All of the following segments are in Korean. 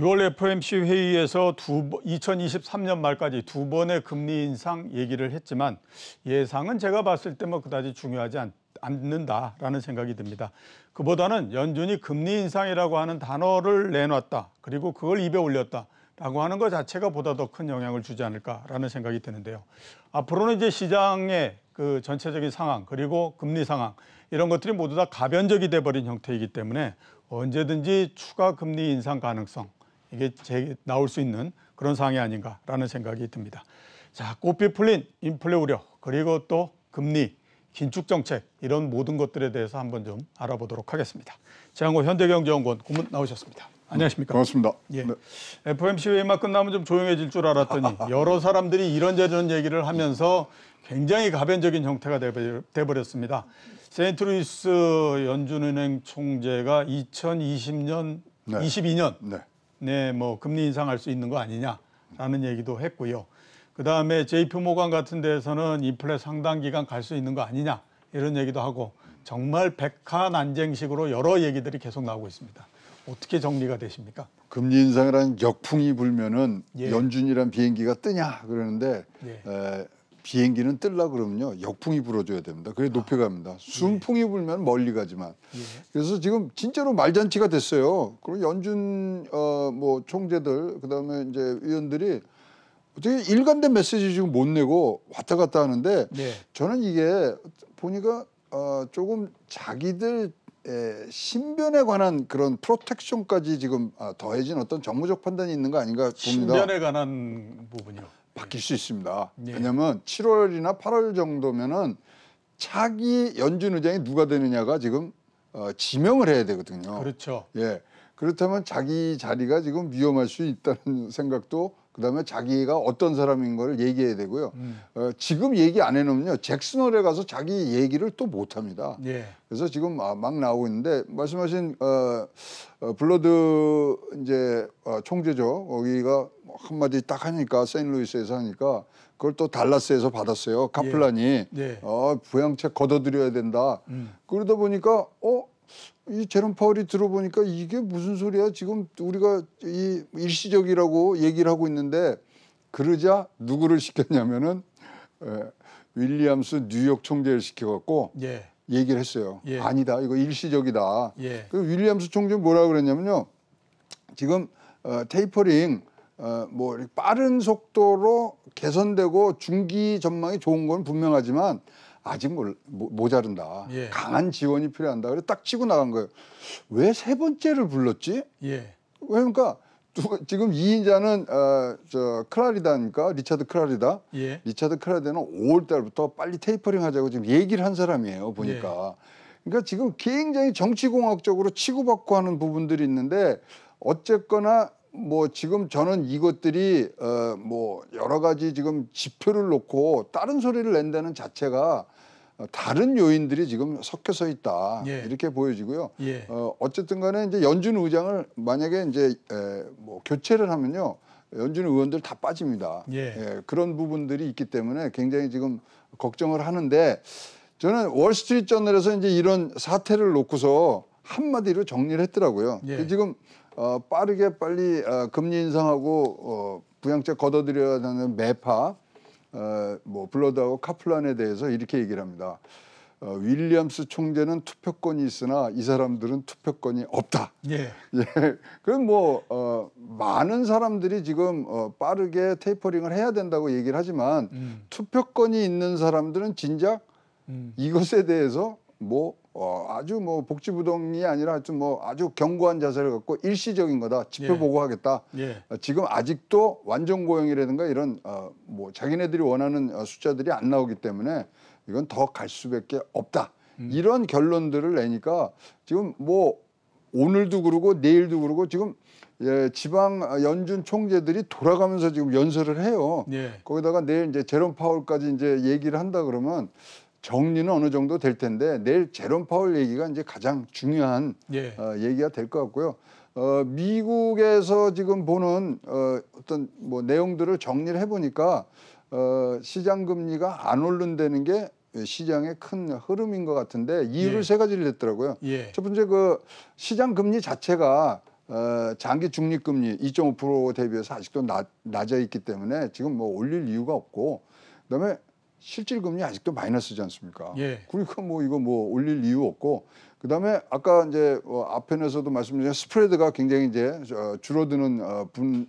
6월 FOMC 회의에서 두, 2023년 말까지 두 번의 금리 인상 얘기를 했지만 예상은 제가 봤을 때 뭐 그다지 중요하지 않, 않는다라는 생각이 듭니다. 그보다는 연준이 금리 인상이라고 하는 단어를 내놨다. 그리고 그걸 입에 올렸다. 라고 하는 것 자체가 보다 더 큰 영향을 주지 않을까라는 생각이 드는데요. 앞으로는 이제 시장의 그 전체적인 상황 그리고 금리 상황 이런 것들이 모두 다 가변적이 돼버린 형태이기 때문에 언제든지 추가 금리 인상 가능성 이게 제, 나올 수 있는 그런 상황이 아닌가라는 생각이 듭니다. 자, 꽃피 풀린 인플레 우려 그리고 또 금리, 긴축 정책 이런 모든 것들에 대해서 한번 좀 알아보도록 하겠습니다. 재앙고 현대경제연구원 고문 나오셨습니다. 안녕하십니까? 반갑습니다. 예. 네. FOMC 회의만 끝나면 좀 조용해질 줄 알았더니 여러 사람들이 이런저런 얘기를 하면서 굉장히 가변적인 형태가 돼버렸습니다. 세인트루이스 연준은행 총재가 2020년, 네. 22년 네. 네, 뭐 금리 인상할 수 있는 거 아니냐라는 얘기도 했고요. 그 다음에 제2표모관 같은 데에서는 인플레 상당 기간 갈 수 있는 거 아니냐 이런 얘기도 하고 정말 백화난쟁식으로 여러 얘기들이 계속 나오고 있습니다. 어떻게 정리가 되십니까? 금리 인상이라는 역풍이 불면은 예. 연준이란 비행기가 뜨냐 그러는데 예. 에, 비행기는 뜰라 그러면요 역풍이 불어줘야 됩니다. 그래 아. 높이 갑니다. 순풍이 예. 불면 멀리 가지만 예. 그래서 지금 진짜로 말잔치가 됐어요. 그리고 연준 어, 뭐 총재들 그다음에 이제 의원들이 어떻게 일관된 메시지 지금 못 내고 왔다 갔다 하는데 네. 저는 이게 보니까 어, 조금 자기들 에, 신변에 관한 그런 프로텍션까지 지금 아, 더해진 어떤 정무적 판단이 있는 거 아닌가 봅니다. 신변에 관한 부분이요. 바뀔 수 있습니다. 네. 왜냐하면 7월이나 8월 정도면은 차기 연준 의장이 누가 되느냐가 지금 어, 지명을 해야 되거든요. 그렇죠. 예. 그렇다면 자기 자리가 지금 위험할 수 있다는 생각도 그다음에 자기가 어떤 사람인 걸 얘기해야 되고요. 음. 어, 지금 얘기 안 해놓으면요 잭슨홀에 가서 자기 얘기를 또 못합니다. 예. 그래서 지금 아, 막 나오고 있는데 말씀하신 어, 어, 블러드 이제 어, 총재죠. 거기가 뭐 한마디 딱 하니까 세인루이스에서 하니까 그걸 또 달라스에서 받았어요. 카플란이 예. 예. 어, 부양책 걷어들여야 된다. 음. 그러다 보니까 어이 제롬 파월이 들어보니까 이게 무슨 소리야? 지금 우리가 이 일시적이라고 얘기를 하고 있는데 그러자 누구를 시켰냐면은 에, 윌리엄스 뉴욕 총재를 시켜갖고 예. 얘기를 했어요. 예. 아니다, 이거 일시적이다. 예. 그 윌리엄스 총재 뭐라 그랬냐면요. 지금 어, 테이퍼링 어, 뭐 빠른 속도로 개선되고 중기 전망이 좋은 건 분명하지만 아직 몰, 모, 자른다 예. 강한 지원이 필요한다. 그래 딱 치고 나간 거예요. 왜 세 번째를 불렀지? 예. 그러니까 지금 이인자는 어, 저 크라리다니까 리차드 크라리다. 예. 리차드 크라리다는 5월 달부터 빨리 테이퍼링 하자고 지금 얘기를 한 사람이에요. 보니까. 예. 그러니까 지금 굉장히 정치공학적으로 치고받고 하는 부분들이 있는데 어쨌거나 뭐 지금 저는 이것들이 어 뭐 여러 가지 지금 지표를 놓고 다른 소리를 낸다는 자체가 어, 다른 요인들이 지금 섞여서 있다 예. 이렇게 보여지고요. 예. 어, 어쨌든간에 이제 연준 의장을 만약에 이제 에, 뭐 교체를 하면요, 연준 의원들 다 빠집니다. 예. 예. 그런 부분들이 있기 때문에 굉장히 지금 걱정을 하는데 저는 월스트리트 저널에서 이제 이런 사태를 놓고서 한마디로 정리를 했더라고요. 예. 지금 어, 빠르게 빨리 어, 금리 인상하고 어, 부양책 걷어들여야 하는 매파 어, 뭐 블러드하고 카플란에 대해서 이렇게 얘기를 합니다. 어, 윌리엄스 총재는 투표권이 있으나 이 사람들은 투표권이 없다. 예. 예. 그럼 뭐 어, 많은 사람들이 지금 어, 빠르게 테이퍼링을 해야 된다고 얘기를 하지만 음. 투표권이 있는 사람들은 진작 음. 이것에 대해서 뭐 어, 아주 뭐 복지부동이 아니라 좀 뭐 아주 견고한 자세를 갖고 일시적인 거다 지표 예. 보고하겠다. 예. 어, 지금 아직도 완전 고용이라든가 이런 어, 뭐 자기네들이 원하는 어, 숫자들이 안 나오기 때문에 이건 더 갈 수밖에 없다. 음. 이런 결론들을 내니까 지금 뭐 오늘도 그러고 내일도 그러고 지금 예, 지방 어, 연준 총재들이 돌아가면서 지금 연설을 해요. 예. 거기다가 내일 이제 제롬 파울까지 이제 얘기를 한다 그러면 정리는 어느 정도 될 텐데 내일 제롬 파월 얘기가 이제 가장 중요한 예. 어, 얘기가 될 것 같고요. 어, 미국에서 지금 보는 어, 어떤 뭐 내용들을 정리를 해보니까 어, 시장 금리가 안 오른다는 게 시장의 큰 흐름인 것 같은데 이유를 예. 세 가지를 냈더라고요. 예. 첫 번째 그 시장 금리 자체가 어, 장기 중립금리 2.5% 대비해서 아직도 낮, 낮아 있기 때문에 지금 뭐 올릴 이유가 없고 그다음에 실질 금리 아직도 마이너스지 않습니까? 예. 그러니까 뭐 이거 뭐 올릴 이유 없고 그다음에 아까 이제 어, 앞에서도 말씀드린 스프레드가 굉장히 이제 어, 줄어드는 어, 분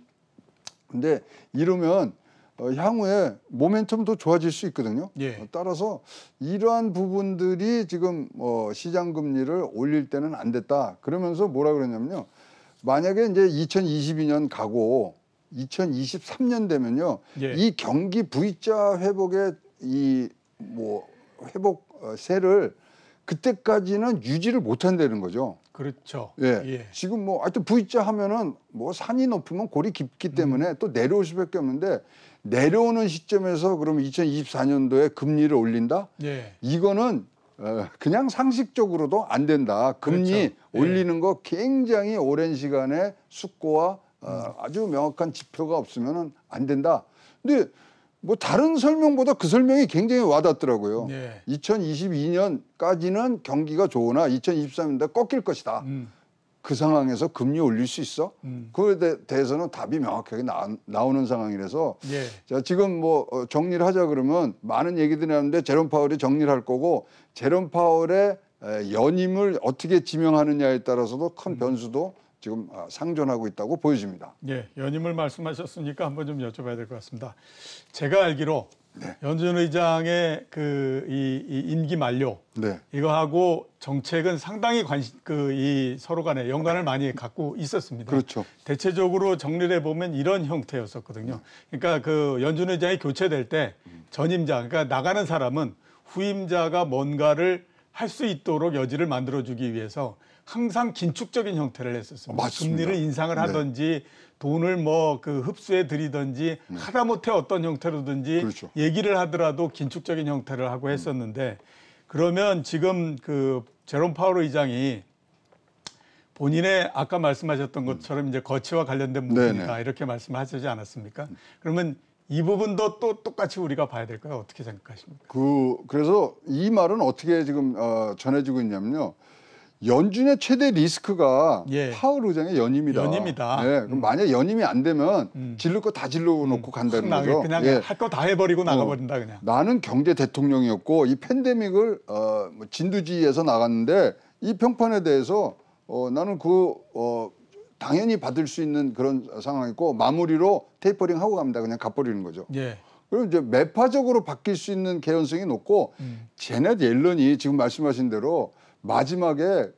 근데 이러면 어, 향후에 모멘텀도 좋아질 수 있거든요. 예. 어, 따라서 이러한 부분들이 지금 어, 시장 금리를 올릴 때는 안 됐다. 그러면서 뭐라 그러냐면요. 만약에 이제 2022년 가고 2023년 되면요. 예. 이 경기 V자 회복의 이뭐 회복 어, 세를 그때까지는 유지를 못 한다는 거죠. 그렇죠. 예. 예. 지금 뭐 하여튼 V자 하면은 뭐 산이 높으면 골이 깊기 음. 때문에 음. 또 내려올 수밖에 없는데 내려오는 시점에서 그러면 2024년도에 금리를 올린다? 예. 이거는 어, 그냥 상식적으로도 안 된다. 금리 그렇죠. 예. 올리는 예. 거 굉장히 오랜 시간의 숙고와 음. 아주 명확한 지표가 없으면 안 된다. 근데 뭐 다른 설명보다 그 설명이 굉장히 와닿더라고요. 예. 2022년까지는 경기가 좋으나 2023년에 꺾일 것이다. 음. 그 상황에서 금리 올릴 수 있어? 음. 그거에 대, 해서는 답이 명확하게 나, 오는 상황이라서 예. 자, 지금 뭐 어, 정리를 하자 그러면 많은 얘기들이 나는데 제롬 파월이 정리를 할 거고 제롬 파월의 연임을 어떻게 지명하느냐에 따라서도 큰 음. 변수도 지금 아, 상존하고 있다고 보여집니다. 예, 연임을 말씀하셨으니까 한번 좀 여쭤봐야 될 것 같습니다. 제가 알기로 네. 연준 의장의 그이 이 임기 만료 네. 이거하고 정책은 상당히 관심 그 이 서로 간에 연관을 많이 갖고 있었습니다. 그렇죠. 대체적으로 정리를 해 보면 이런 형태였었거든요. 그러니까 그 연준 의장이 교체될 때 전임자 그러니까 나가는 사람은 후임자가 뭔가를 할 수 있도록 여지를 만들어 주기 위해서 항상 긴축적인 형태를 했었습니다. 어, 금리를 인상을 네. 하든지 네. 돈을 뭐 그 흡수해 드리든지 네. 하다못해 어떤 형태로든지 그렇죠. 얘기를 하더라도 긴축적인 형태를 하고 음. 했었는데 음. 그러면 지금 그 제롬 파월 의장이 본인의 아까 말씀하셨던 것처럼 이제 거치와 관련된 네, 부분이다 네. 이렇게 말씀하시지 않았습니까? 그러면 이 부분도 또 똑같이 우리가 봐야 될까요? 어떻게 생각하십니까? 그 그래서 이 말은 어떻게 지금 어, 전해지고 있냐면요. 연준의 최대 리스크가 예. 파월 의장의 연임이다. 연임이다. 네, 그럼 음. 만약 연임이 안 되면 음. 질릴 거다 질러 음. 놓고 음. 간다는 거죠. 그냥 예. 할거 다 해버리고 어, 나가버린다 그냥. 나는 경제 대통령이었고 이 팬데믹을 어, 뭐 진두지휘해서 나갔는데 이 평판에 대해서 어, 나는 그 어, 당연히 받을 수 있는 그런 상황이고 마무리로 테이퍼링 하고 갑니다. 그냥 가버리는 거죠. 예. 그럼 이제 매파적으로 바뀔 수 있는 개연성이 높고 음. 제넷 옐런이 지금 말씀하신 대로 마지막에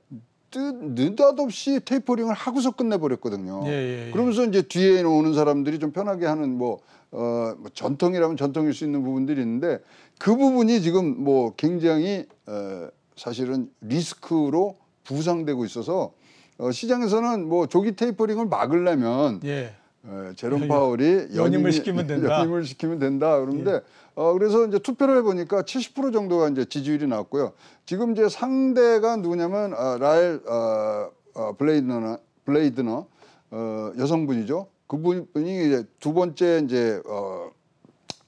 느닷없이 테이퍼링을 하고서 끝내버렸거든요. 예, 예, 예. 그러면서 이제 뒤에 오는 사람들이 좀 편하게 하는 뭐, 어, 뭐 전통이라면 전통일 수 있는 부분들이 있는데 그 부분이 지금 뭐 굉장히 어, 사실은 리스크로 부상되고 있어서 어, 시장에서는 뭐 조기 테이퍼링을 막으려면 예. 예, 제롬 파월이 연임을 시키면 된다. 연임을 시키면 된다. 그런데 예. 어, 그래서 이제 투표를 해보니까 70% 정도가 이제 지지율이 나왔고요. 지금 이제 상대가 누구냐면 아, 라엘 아, 아, 블레이드너, 블레이드너 어, 여성분이죠. 그분이 이제 두 번째 이제 어,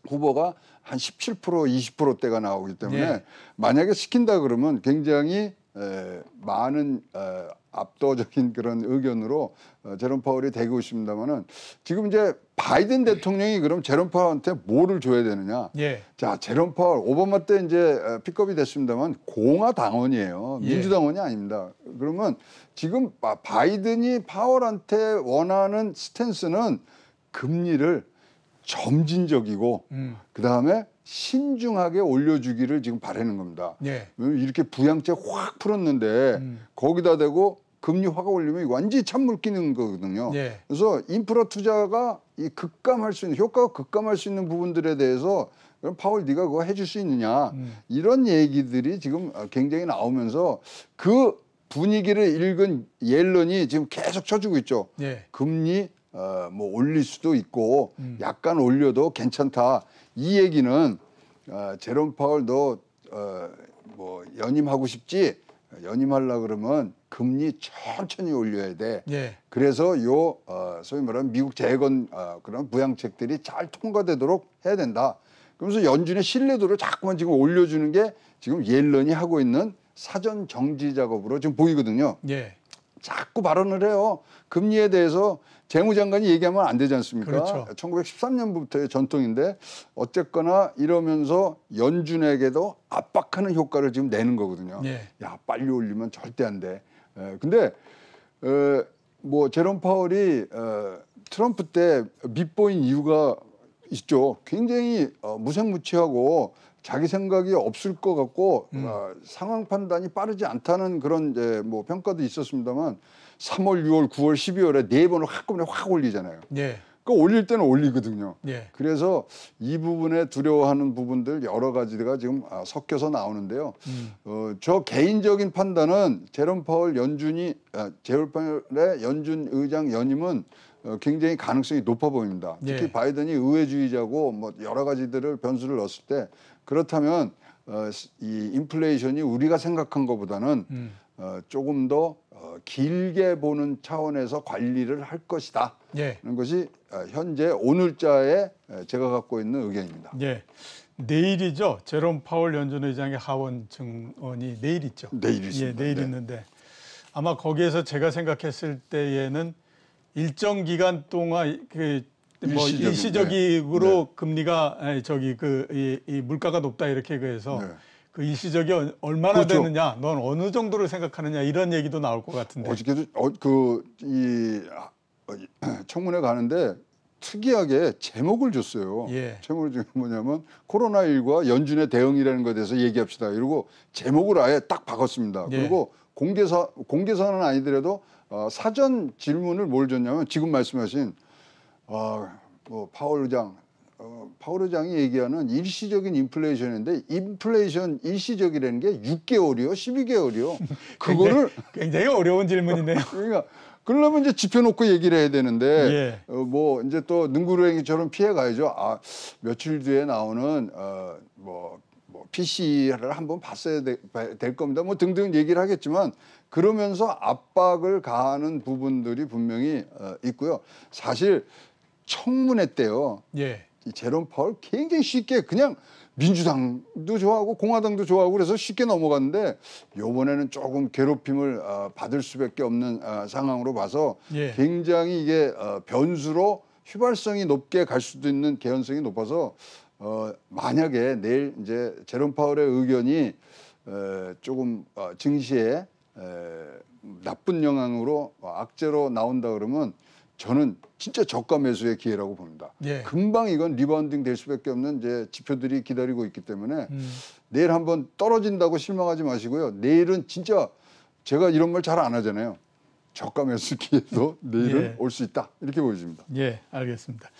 후보가 한 17% 20%대가 나오기 때문에 예. 만약에 시킨다 그러면 굉장히 에, 많은 에, 어, 압도적인 그런 의견으로 어, 제롬 파월이 되고 있습니다만은 지금 이제 바이든 대통령이 그럼 제롬 파월한테 뭐를 줘야 되느냐? 예. 자, 제롬 파월 오바마 때 이제 어, 픽업이 됐습니다만 공화 당원이에요. 예. 민주당원이 아닙니다. 그러면 지금 바이든이 파월한테 원하는 스탠스는 금리를 점진적이고 음. 그다음에 신중하게 올려주기를 지금 바라는 겁니다. 예. 음, 이렇게 부양책 확 풀었는데 음. 거기다 대고 금리 화가 올리면 완전히 찬물 끼는 거거든요. 예. 그래서 인프라 투자가 이 급감할 수 있는 효과가 급감할 수 있는 부분들에 대해서 그럼 파월 네가 그거 해줄 수 있느냐 음. 이런 얘기들이 지금 어, 굉장히 나오면서 그 분위기를 읽은 옐런이 지금 계속 쳐주고 있죠. 예. 금리 어, 뭐 올릴 수도 있고 음. 약간 올려도 괜찮다. 이 얘기는 어, 제롬 파월 너 어, 뭐 연임하고 싶지 연임하려 그러면 금리 천천히 올려야 돼. 예. 그래서 요 어, 소위 말하는 미국 재건 어, 그런 부양책들이 잘 통과되도록 해야 된다. 그러면서 연준의 신뢰도를 자꾸만 지금 올려주는 게 지금 옐런이 하고 있는 사전 정지 작업으로 지금 보이거든요. 예. 자꾸 발언을 해요. 금리에 대해서 재무장관이 얘기하면 안 되지 않습니까? 그렇죠. 1913년부터의 전통인데 어쨌거나 이러면서 연준에게도 압박하는 효과를 지금 내는 거거든요. 예. 야 빨리 올리면 절대 안 돼. 에, 근데 에, 어, 뭐 제롬 파월이 에, 어, 트럼프 때 밉보인 이유가 있죠. 굉장히 어, 무색무취하고 자기 생각이 없을 것 같고 음. 어, 상황 판단이 빠르지 않다는 그런 이제 뭐 평가도 있었습니다만 3월, 6월, 9월, 12월에 네 번을 한꺼번에 확 올리잖아요. 예. 그 올릴 때는 올리거든요. 예. 그래서 이 부분에 두려워하는 부분들 여러 가지가 지금 아, 섞여서 나오는데요. 음. 어, 저 개인적인 판단은 제롬 파월 연준이 아, 제롬 파월의 연준 의장 연임은 어, 굉장히 가능성이 높아 보입니다. 예. 특히 예. 바이든이 의회주의자고 뭐 여러 가지들을 변수를 넣었을 때 그렇다면 어, 이 인플레이션이 우리가 생각한 것보다는 음. 어, 조금 더 어, 길게 보는 차원에서 관리를 할 것이다. 예. 는 것이 어, 현재 오늘자에 어, 제가 갖고 있는 의견입니다. 예. 내일이죠. 제롬 파월 연준 의장의 하원 증언이 내일 있죠. 내일 예, 있습니다. 예, 내일 네. 있는데 아마 거기에서 제가 생각했을 때에는 일정 기간 동안 그 네, 뭐 일시적인, 일시적으로 네. 금리가 저기 그이 이 물가가 높다 이렇게 그래서 네. 그 일시적이 얼마나 그렇죠. 되느냐, 넌 어느 정도를 생각하느냐 이런 얘기도 나올 것 같은데. 어저께도 어, 그이 아, 어, 청문회 가는데 특이하게 제목을 줬어요. 예. 제목을 준 뭐냐면 코로나19와 연준의 대응이라는 것에 대해서 얘기합시다. 이러고 제목을 아예 딱 박았습니다. 예. 그리고 공개사 공개사는 아니더라도 어, 사전 질문을 뭘 줬냐면 지금 말씀하신 아, 뭐 파월 의장, 어, 파월 의장이 얘기하는 일시적인 인플레이션인데 인플레이션 일시적이라는 게 6개월이요, 12개월이요. 그거를 굉장히, 굉장히 어려운 질문인데요. 그러니까 그러려면 이제 지펴놓고 얘기를 해야 되는데 예. 어, 뭐 이제 또 능구르행이처럼 피해가야죠. 아 며칠 뒤에 나오는 어, 뭐. 뭐 PC를 한번 봤어야 되, 될 겁니다. 뭐 등등 얘기를 하겠지만 그러면서 압박을 가하는 부분들이 분명히 어, 있고요. 사실 청문회때요. 예. 이 제롬 파월 굉장히 쉽게 그냥 민주당도 좋아하고 공화당도 좋아하고 그래서 쉽게 넘어갔는데 요번에는 조금 괴롭힘을 어, 받을 수밖에 없는 어, 상황으로 봐서 예. 굉장히 이게 어, 변수로 휘발성이 높게 갈 수도 있는 개연성이 높아서 어, 만약에 내일 이제 제롬 파월의 의견이 에, 조금 어, 증시에 에, 나쁜 영향으로 어, 악재로 나온다 그러면 저는 진짜 저가 매수의 기회라고 봅니다. 예. 금방 이건 리바운딩 될 수밖에 없는 이제 지표들이 기다리고 있기 때문에 음. 내일 한번 떨어진다고 실망하지 마시고요. 내일은 진짜 제가 이런 말 잘 안 하잖아요. 저가 매수 기회도 내일은 예. 올수 있다. 이렇게 보여집니다. 예, 알겠습니다.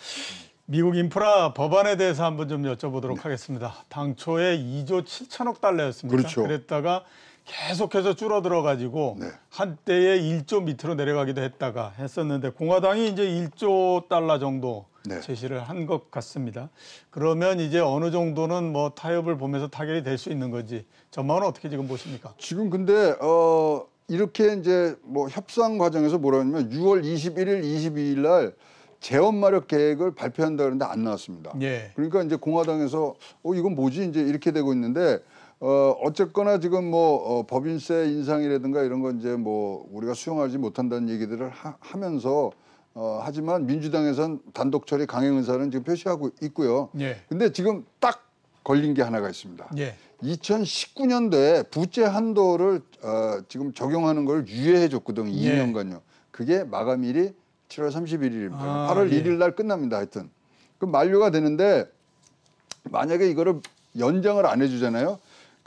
미국 인프라 법안에 대해서 한번 좀 여쭤보도록 네. 하겠습니다. 당초에 2조 7천억 달러였습니다. 그렇죠. 그랬다가 계속해서 줄어들어가지고 네. 한때에 1조 밑으로 내려가기도 했다가 했었는데 공화당이 이제 1조 달러 정도 네. 제시를 한 것 같습니다. 그러면 이제 어느 정도는 뭐 타협을 보면서 타결이 될 수 있는 거지. 전망은 어떻게 지금 보십니까? 지금 근데 어 이렇게 이제 뭐 협상 과정에서 뭐라 하냐면 6월 21일, 22일 날 재원 마력 계획을 발표한다 그러는데 안 나왔습니다. 예. 그러니까 이제 공화당에서 어 이건 뭐지 이제 이렇게 되고 있는데 어, 어쨌거나 지금 뭐 어, 법인세 인상이라든가 이런 건 이제 뭐 우리가 수용하지 못한다는 얘기들을 하, 면서 어, 하지만 민주당에선 단독 처리 강행 의사는 지금 표시하고 있고요. 예. 근데 지금 딱 걸린 게 하나가 있습니다. 예. 2019년도에 부채 한도를 어, 지금 적용하는 걸 유예해 줬거든요. 2년간요. 예. 그게 마감일이 7월 31일입니다. 아, 8월 예. 1일 날 끝납니다. 하여튼. 그 만료가 되는데 만약에 이거를 연장을 안 해주잖아요.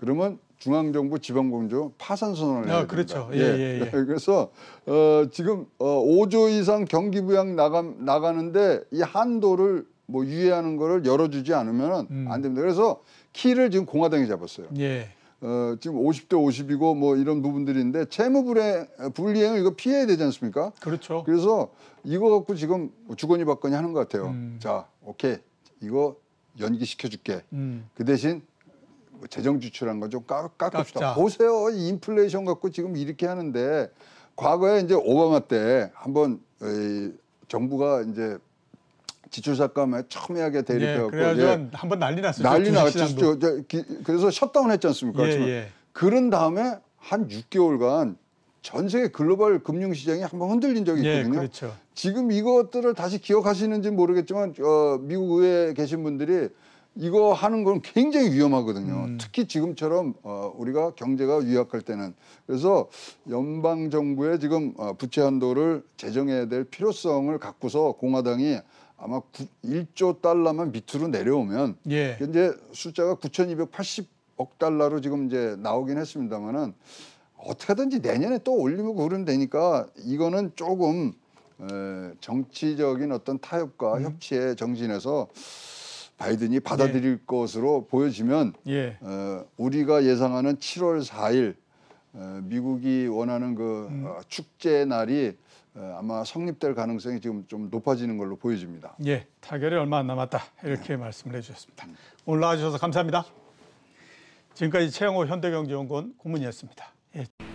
그러면 중앙정부 지방공조 파산 선언을 아, 해야 아, 그렇죠. 예, 예, 예. 예. 그래서 어, 지금 어, 5조 이상 경기부양 나가, 나가는데 이 한도를 뭐 유예하는 거를 열어주지 않으면 음. 안 됩니다. 그래서 키를 지금 공화당이 잡았어요. 예. 어, 지금 50대 50이고 뭐 이런 부분들인데 채무불행 불이행을 이거 피해야 되지 않습니까? 그렇죠. 그래서 이거 갖고 지금 뭐 주거니 받거니 하는 것 같아요. 음. 자, 오케이 이거 연기시켜줄게. 음. 그 대신 뭐 재정 지출한 거 좀 깎읍시다. 보세요. 인플레이션 갖고 지금 이렇게 하는데 과거에 이제 오바마 때 한번 이 정부가 이제 지출 삭감에 첨예하게 대립해갖고 예, 예, 한번 난리 났었죠. 난리 났죠. 그래서 셧다운 했지 않습니까? 예, 예. 그런 다음에 한 6개월간 전 세계 글로벌 금융 시장이 한번 흔들린 적이 예, 있거든요. 예, 그렇죠. 지금 이것들을 다시 기억하시는지 모르겠지만 어, 미국 에 계신 분들이 이거 하는 건 굉장히 위험하거든요. 음. 특히 지금처럼 어, 우리가 경제가 위약할 때는 그래서 연방 정부의 지금 어, 부채 한도를 제정해야 될 필요성을 갖고서 공화당이 아마 구, 1조 달러만 밑으로 내려오면 예. 이제 숫자가 9,280억 달러로 지금 이제 나오긴 했습니다만은 어떻게든지 내년에 또올리면 그러면 되니까 이거는 조금 에, 정치적인 어떤 타협과 음. 협치의 정신에서 바이든이 예. 받아들일 예. 것으로 보여지면 예. 어, 우리가 예상하는 7월 4일 어, 미국이 원하는 그 음. 어, 축제 날이 어, 아마 성립될 가능성이 지금 좀 높아지는 걸로 보여집니다. 예, 타결이 얼마 안 남았다 이렇게 네. 말씀을 해주셨습니다. 음. 오늘 나와주셔서 감사합니다. 지금까지 최영호 현대경제연구원 고문이었습니다. 예.